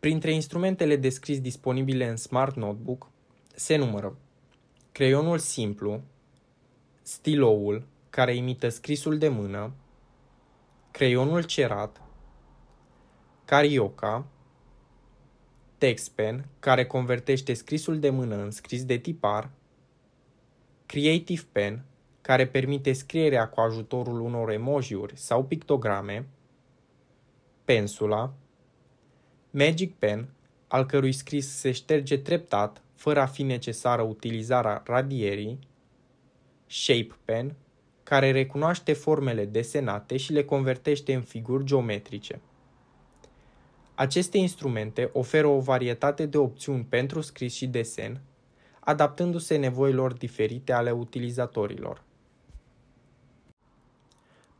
Printre instrumentele de scris disponibile în Smart Notebook se numără creionul simplu, stiloul care imită scrisul de mână, creionul cerat, carioca, textpen care convertește scrisul de mână în scris de tipar, creative pen care permite scrierea cu ajutorul unor emojiuri sau pictograme, pensula, Magic Pen, al cărui scris se șterge treptat, fără a fi necesară utilizarea radierii, Shape Pen, care recunoaște formele desenate și le convertește în figuri geometrice. Aceste instrumente oferă o varietate de opțiuni pentru scris și desen, adaptându-se nevoilor diferite ale utilizatorilor.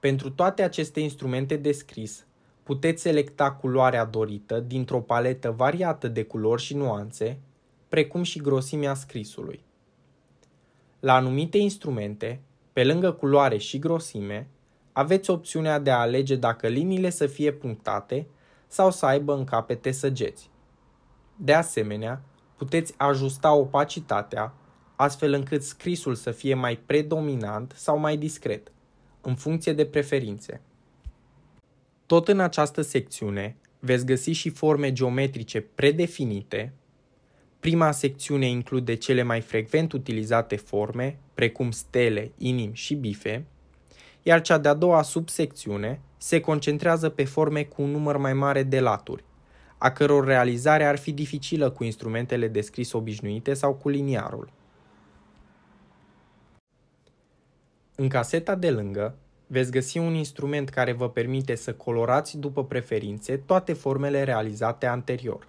Pentru toate aceste instrumente de scris, Puteți selecta culoarea dorită dintr-o paletă variată de culori și nuanțe, precum și grosimea scrisului. La anumite instrumente, pe lângă culoare și grosime, aveți opțiunea de a alege dacă liniile să fie punctate sau să aibă în capete săgeți. De asemenea, puteți ajusta opacitatea astfel încât scrisul să fie mai predominant sau mai discret, în funcție de preferințe. Tot în această secțiune veți găsi și forme geometrice predefinite. Prima secțiune include cele mai frecvent utilizate forme, precum stele, inimi și bife, iar cea de-a doua subsecțiune se concentrează pe forme cu un număr mai mare de laturi, a căror realizare ar fi dificilă cu instrumentele de scris obișnuite sau cu liniarul. În caseta de lângă Veți găsi un instrument care vă permite să colorați după preferințe toate formele realizate anterior.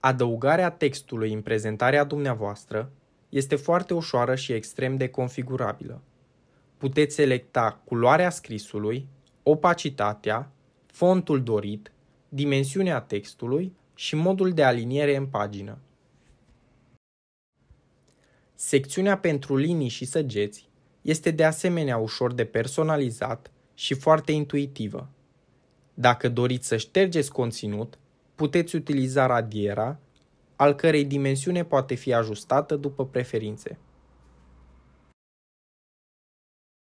Adăugarea textului în prezentarea dumneavoastră este foarte ușoară și extrem de configurabilă. Puteți selecta culoarea scrisului, opacitatea, fontul dorit, dimensiunea textului și modul de aliniere în pagină. Secțiunea pentru linii și săgeți este de asemenea ușor de personalizat și foarte intuitivă. Dacă doriți să ștergeți conținut, puteți utiliza radiera, al cărei dimensiune poate fi ajustată după preferințe.